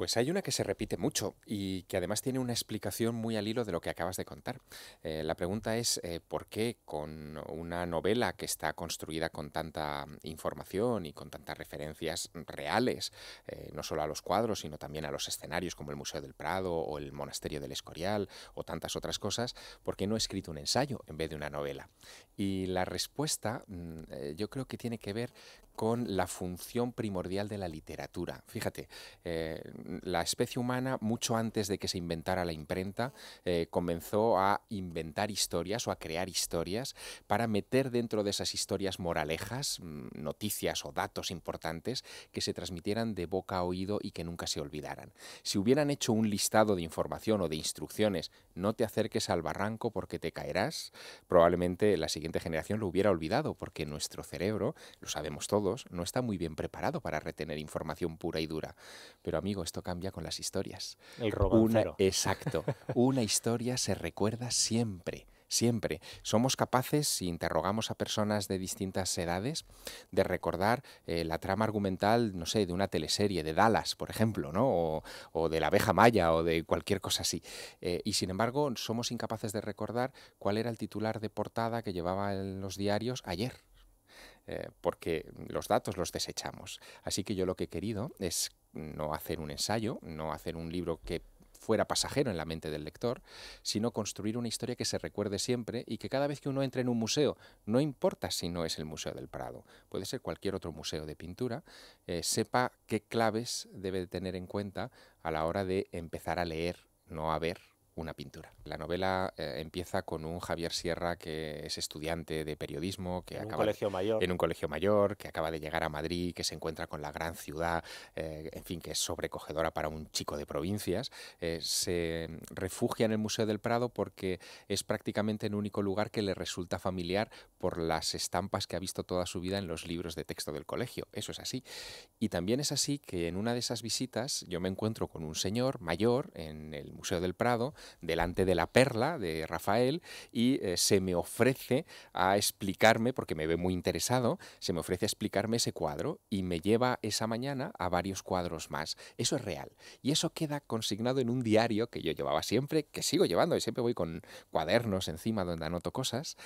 Pues hay una que se repite mucho y que además tiene una explicación muy al hilo de lo que acabas de contar. Eh, la pregunta es eh, por qué con una novela que está construida con tanta información y con tantas referencias reales, eh, no solo a los cuadros, sino también a los escenarios como el Museo del Prado o el Monasterio del Escorial o tantas otras cosas, ¿por qué no he escrito un ensayo en vez de una novela? Y la respuesta mm, yo creo que tiene que ver con la función primordial de la literatura. Fíjate, la especie humana, mucho antes de que se inventara la imprenta, eh, comenzó a inventar historias o a crear historias para meter dentro de esas historias moralejas, mm, noticias o datos importantes que se transmitieran de boca a oído y que nunca se olvidaran. Si hubieran hecho un listado de información o de instrucciones, no te acerques al barranco porque te caerás, probablemente la siguiente generación lo hubiera olvidado porque nuestro cerebro, lo sabemos todos, no está muy bien preparado para retener información pura y dura. Pero amigo, esto cambia con las historias. El exacto. Una historia se recuerda siempre siempre. Somos capaces, si interrogamos a personas de distintas edades, de recordar eh, la trama argumental, no sé, de una teleserie, de Dallas, por ejemplo, ¿no? O, de la abeja maya o de cualquier cosa así. Eh, y sin embargo, somos incapaces de recordar cuál era el titular de portada que llevaba en los diarios ayer. Eh, porque los datos los desechamos. Así que yo lo que he querido es no hacer un ensayo, no hacer un libro que fuera pasajero en la mente del lector, sino construir una historia que se recuerde siempre y que cada vez que uno entre en un museo, no importa si no es el Museo del Prado, puede ser cualquier otro museo de pintura, eh, sepa qué claves debe tener en cuenta a la hora de empezar a leer, no a ver una pintura. La novela eh, empieza con un Javier Sierra que es estudiante de periodismo, que en acaba un colegio mayor. en un colegio mayor, que acaba de llegar a Madrid, que se encuentra con la gran ciudad, eh, en fin, que es sobrecogedora para un chico de provincias. Eh, se refugia en el Museo del Prado porque es prácticamente el único lugar que le resulta familiar por las estampas que ha visto toda su vida en los libros de texto del colegio. Eso es así. Y también es así que en una de esas visitas yo me encuentro con un señor mayor en el Museo del Prado, delante de la perla de Rafael y eh, se me ofrece a explicarme, porque me ve muy interesado, se me ofrece a explicarme ese cuadro y me lleva esa mañana a varios cuadros más. Eso es real. Y eso queda consignado en un diario que yo llevaba siempre, que sigo llevando, y siempre voy con cuadernos encima donde anoto cosas.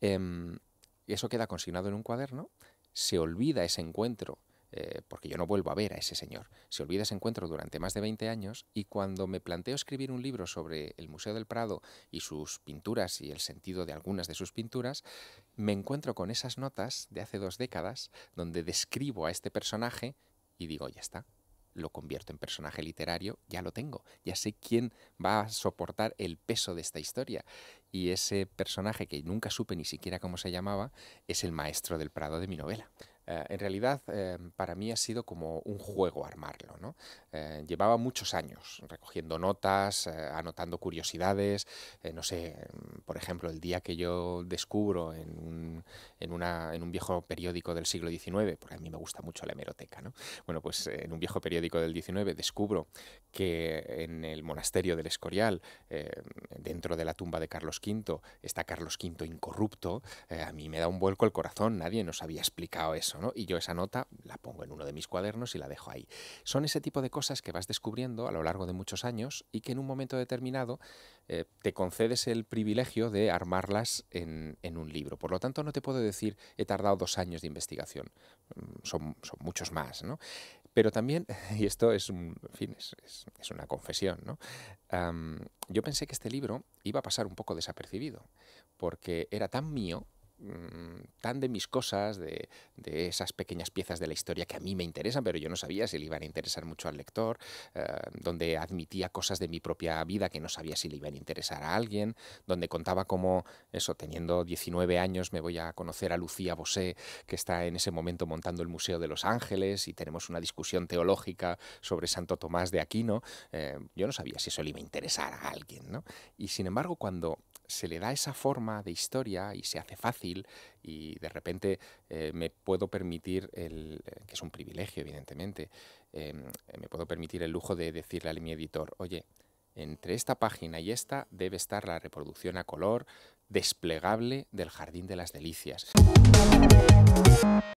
Em, eso queda consignado en un cuaderno, se olvida ese encuentro eh, porque yo no vuelvo a ver a ese señor. Se olvida ese encuentro durante más de 20 años y cuando me planteo escribir un libro sobre el Museo del Prado y sus pinturas y el sentido de algunas de sus pinturas, me encuentro con esas notas de hace dos décadas donde describo a este personaje y digo, ya está, lo convierto en personaje literario, ya lo tengo, ya sé quién va a soportar el peso de esta historia. Y ese personaje que nunca supe ni siquiera cómo se llamaba es el maestro del Prado de mi novela. Eh, en realidad, eh, para mí ha sido como un juego armarlo. Eh, llevaba muchos años recogiendo notas, anotando curiosidades. no sé, por ejemplo, el día que yo descubro en un, en, un viejo periódico del siglo XIX, porque a mí me gusta mucho la hemeroteca, bueno, pues en un viejo periódico del XIX descubro que en el monasterio del Escorial, dentro de la tumba de Carlos V, está Carlos V incorrupto. a mí me da un vuelco el corazón, nadie nos había explicado eso. Y yo esa nota la pongo en uno de mis cuadernos y la dejo ahí. Son ese tipo de cosas que vas descubriendo a lo largo de muchos años y que en un momento determinado eh, te concedes el privilegio de armarlas en, un libro. Por lo tanto, no te puedo decir he tardado dos años de investigación. Mm, son, muchos más, Pero también, y esto es, fin, es, una confesión, yo pensé que este libro iba a pasar un poco desapercibido, porque era tan mío Mm, tan de mis cosas, de, esas pequeñas piezas de la historia que a mí me interesan, pero yo no sabía si le iban a interesar mucho al lector, eh, donde admitía cosas de mi propia vida que no sabía si le iban a interesar a alguien, donde contaba cómo, eso, teniendo 19 años me voy a conocer a Lucía Bosé, que está en ese momento montando el Museo de los Ángeles y tenemos una discusión teológica sobre Santo Tomás de Aquino. Eh, yo no sabía si eso le iba a interesar a alguien, ¿no? Y sin embargo, cuando se le da esa forma de historia y se hace fácil y de repente eh, me puedo permitir, el, eh, que es un privilegio evidentemente, em, eh, me puedo permitir el lujo de decirle a mi editor, oye, entre esta página y esta debe estar la reproducción a color desplegable del Jardín de las Delicias.